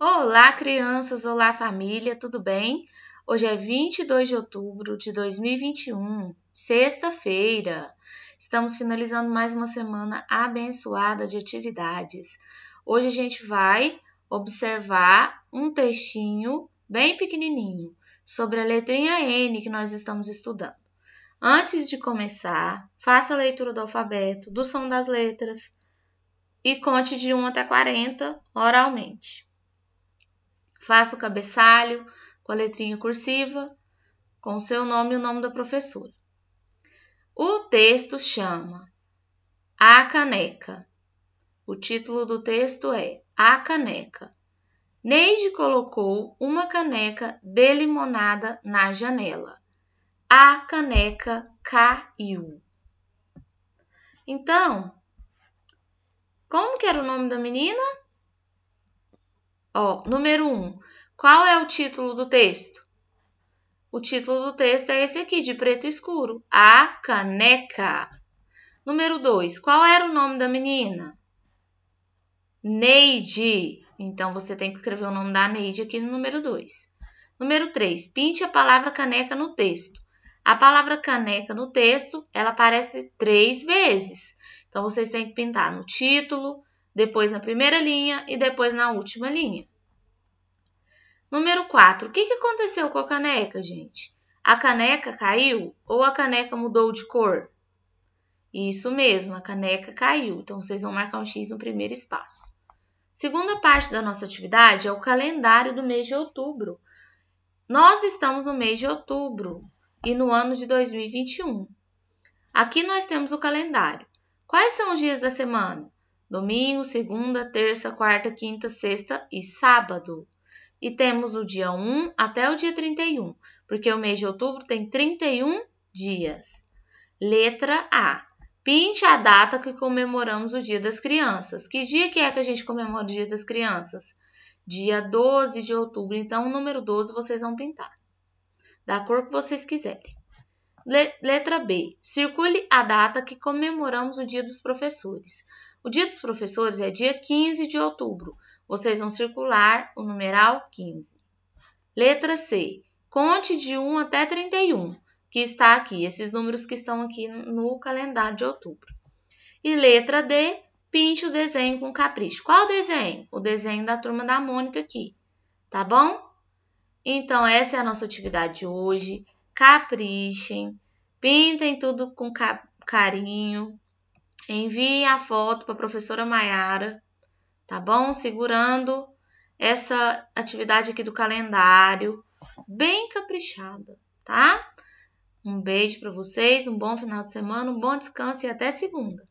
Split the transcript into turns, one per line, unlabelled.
Olá, crianças! Olá, família! Tudo bem? Hoje é 22 de outubro de 2021, sexta-feira. Estamos finalizando mais uma semana abençoada de atividades. Hoje a gente vai observar um textinho bem pequenininho sobre a letrinha N que nós estamos estudando. Antes de começar, faça a leitura do alfabeto, do som das letras e conte de 1 até 40 oralmente. Faça o cabeçalho com a letrinha cursiva, com o seu nome e o nome da professora. O texto chama A Caneca. O título do texto é A Caneca. Neide colocou uma caneca de limonada na janela. A caneca caiu. Então, como que era o nome da menina? Ó, número 1. Um, qual é o título do texto? O título do texto é esse aqui, de preto escuro. A caneca. Número 2. Qual era o nome da menina? Neide. Então, você tem que escrever o nome da Neide aqui no número 2. Número 3. Pinte a palavra caneca no texto. A palavra caneca no texto, ela aparece três vezes. Então, vocês têm que pintar no título, depois na primeira linha e depois na última linha. Número 4. O que, que aconteceu com a caneca, gente? A caneca caiu ou a caneca mudou de cor? Isso mesmo, a caneca caiu. Então, vocês vão marcar um X no primeiro espaço. Segunda parte da nossa atividade é o calendário do mês de outubro. Nós estamos no mês de outubro e no ano de 2021. Aqui nós temos o calendário. Quais são os dias da semana? domingo, segunda, terça, quarta, quinta, sexta e sábado. E temos o dia 1 até o dia 31, porque o mês de outubro tem 31 dias. Letra A. Pinte a data que comemoramos o Dia das Crianças. Que dia que é que a gente comemora o Dia das Crianças? Dia 12 de outubro. Então, o número 12 vocês vão pintar. Da cor que vocês quiserem. Letra B. Circule a data que comemoramos o Dia dos Professores. O Dia dos Professores é dia 15 de outubro. Vocês vão circular o numeral 15. Letra C. Conte de 1 até 31, que está aqui, esses números que estão aqui no calendário de outubro. E letra D. Pinte o desenho com capricho. Qual desenho? O desenho da turma da Mônica aqui, tá bom? Então, essa é a nossa atividade de hoje. Caprichem, pintem tudo com carinho, Envie a foto para a professora Maiara, tá bom? Segurando essa atividade aqui do calendário, bem caprichada, tá? Um beijo para vocês, um bom final de semana, um bom descanso e até segunda.